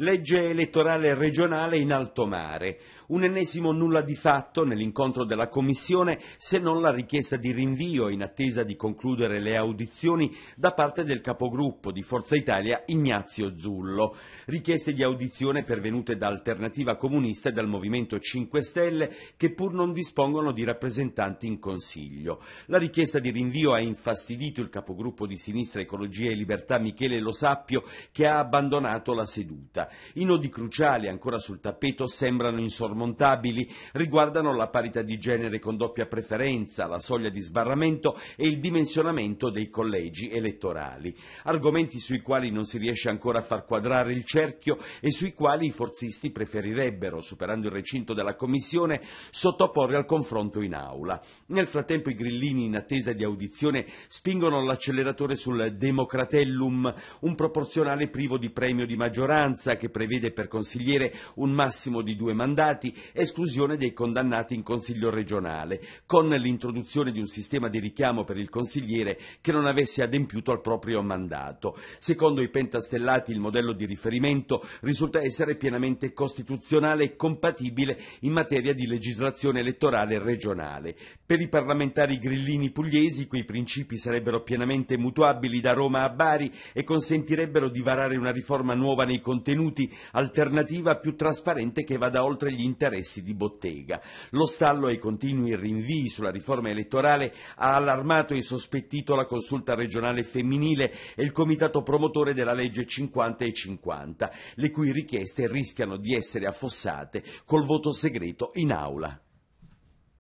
Legge elettorale regionale in alto mare. Un ennesimo nulla di fatto nell'incontro della Commissione se non la richiesta di rinvio in attesa di concludere le audizioni da parte del capogruppo di Forza Italia Ignazio Zullo. Richieste di audizione pervenute da Alternativa Comunista e dal Movimento 5 Stelle che pur non dispongono di rappresentanti in Consiglio. La richiesta di rinvio ha infastidito il capogruppo di Sinistra Ecologia e Libertà Michele Lo Sappio che ha abbandonato la seduta. I nodi cruciali ancora sul tappeto sembrano insormontabili, riguardano la parità di genere con doppia preferenza, la soglia di sbarramento e il dimensionamento dei collegi elettorali. Argomenti sui quali non si riesce ancora a far quadrare il cerchio e sui quali i forzisti preferirebbero, superando il recinto della Commissione, sottoporre al confronto in aula. Nel frattempo i grillini in attesa di audizione spingono l'acceleratore sul Democratellum, un proporzionale privo di premio di maggioranza che prevede per consigliere un massimo di due mandati, esclusione dei condannati in consiglio regionale, con l'introduzione di un sistema di richiamo per il consigliere che non avesse adempiuto al proprio mandato. Secondo i pentastellati il modello di riferimento risulta essere pienamente costituzionale e compatibile in materia di legislazione elettorale regionale. Per i parlamentari grillini pugliesi quei principi sarebbero pienamente mutuabili da Roma a Bari e consentirebbero di varare una riforma nuova nei contenuti divenuti alternativa più trasparente che vada oltre gli interessi di bottega. Lo stallo e i continui rinvii sulla riforma elettorale ha allarmato e sospettito la consulta regionale femminile e il comitato promotore della legge 50 e 50, le cui richieste rischiano di essere affossate col voto segreto in aula.